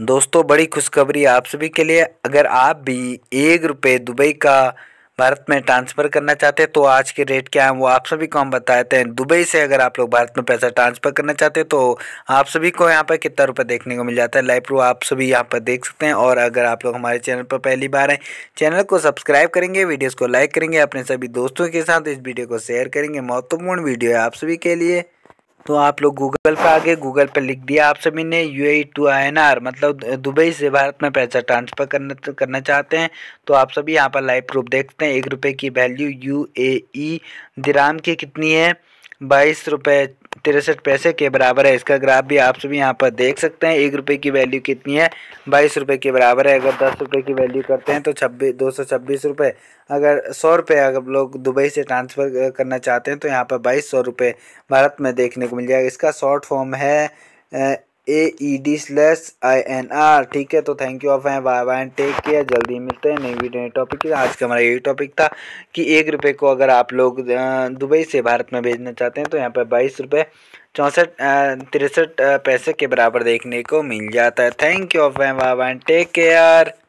दोस्तों बड़ी खुशखबरी आप सभी के लिए अगर आप भी एक रुपये दुबई का भारत में ट्रांसफ़र करना चाहते हैं तो आज के रेट क्या है वो आप सभी को हम बताते हैं दुबई से अगर आप लोग भारत में पैसा ट्रांसफ़र करना चाहते हैं तो आप सभी को यहाँ पर कितना रुपये देखने को मिल जाता है लाइव प्रो आप सभी यहाँ पर देख सकते हैं और अगर आप लोग हमारे चैनल पर पहली बार हैं चैनल को सब्सक्राइब करेंगे वीडियोज़ को लाइक करेंगे अपने सभी दोस्तों के साथ इस वीडियो को शेयर करेंगे महत्वपूर्ण वीडियो है आप सभी के लिए तो आप लोग गूगल पे आगे गूगल पे लिख दिया आप सभी ने U A to I N R मतलब दुबई से भारत में पैसा ट्रांसफ़र करना करना चाहते हैं तो आप सभी यहाँ पर लाइव प्रूफ देखते हैं एक रुपये की वैल्यू यू ए दिराम की कितनी है बाईस रुपये तिरसठ पैसे के बराबर है इसका ग्राफ भी आप सभी यहाँ पर देख सकते हैं एक रुपये की वैल्यू कितनी है बाईस रुपये के बराबर है अगर दस रुपये की वैल्यू करते हैं तो छब्बीस दो सौ छब्बीस रुपये अगर सौ रुपये अगर लोग दुबई से ट्रांसफ़र करना चाहते हैं तो यहाँ पर बाईस सौ रुपये भारत में देखने को मिल जाएगा इसका शॉर्ट फॉर्म है A E D slash I N R ठीक है तो थैंक यू ऑफ है बाय बाय टेक केयर जल्दी मिलते हैं नई वीडियो नए टॉपिक आज का हमारा यही टॉपिक था कि एक रुपये को अगर आप लोग दुबई से भारत में भेजना चाहते हैं तो यहाँ पर बाईस रुपये चौंसठ तिरसठ पैसे के बराबर देखने को मिल जाता है थैंक यू ऑफ है बाय बाय टेक केयर